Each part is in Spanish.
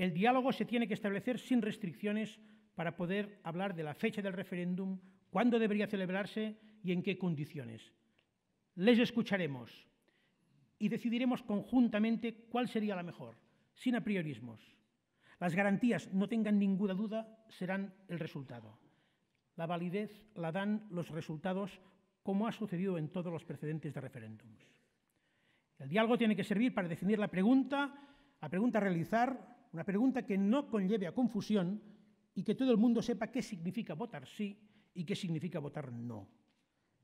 El diálogo se tiene que establecer sin restricciones para poder hablar de la fecha del referéndum, cuándo debería celebrarse y en qué condiciones. Les escucharemos y decidiremos conjuntamente cuál sería la mejor, sin a priorismos. Las garantías, no tengan ninguna duda, serán el resultado. La validez la dan los resultados, como ha sucedido en todos los precedentes de referéndums. El diálogo tiene que servir para definir la pregunta, la pregunta a realizar, una pregunta que no conlleve a confusión y que todo el mundo sepa qué significa votar sí y qué significa votar no.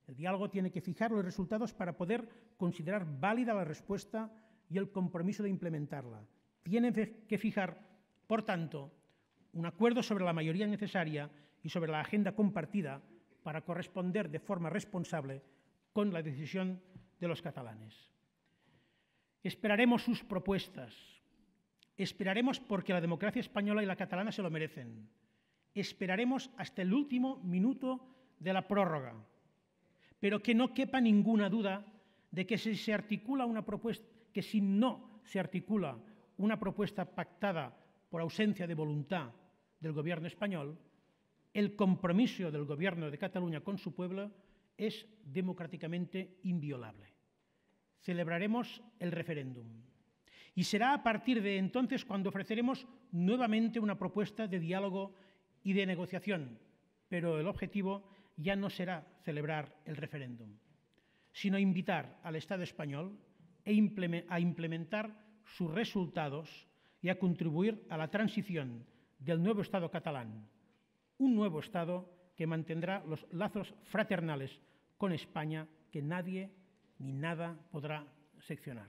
El diálogo tiene que fijar los resultados para poder considerar válida la respuesta y el compromiso de implementarla. Tiene que fijar, por tanto, un acuerdo sobre la mayoría necesaria y sobre la agenda compartida para corresponder de forma responsable con la decisión de los catalanes. Esperaremos sus propuestas, Esperaremos porque la democracia española y la catalana se lo merecen. Esperaremos hasta el último minuto de la prórroga. Pero que no quepa ninguna duda de que si se articula una propuesta, que si no se articula una propuesta pactada por ausencia de voluntad del gobierno español, el compromiso del gobierno de Cataluña con su pueblo es democráticamente inviolable. Celebraremos el referéndum. Y será a partir de entonces cuando ofreceremos nuevamente una propuesta de diálogo y de negociación, pero el objetivo ya no será celebrar el referéndum, sino invitar al Estado español e a implementar sus resultados y a contribuir a la transición del nuevo Estado catalán, un nuevo Estado que mantendrá los lazos fraternales con España que nadie ni nada podrá seccionar.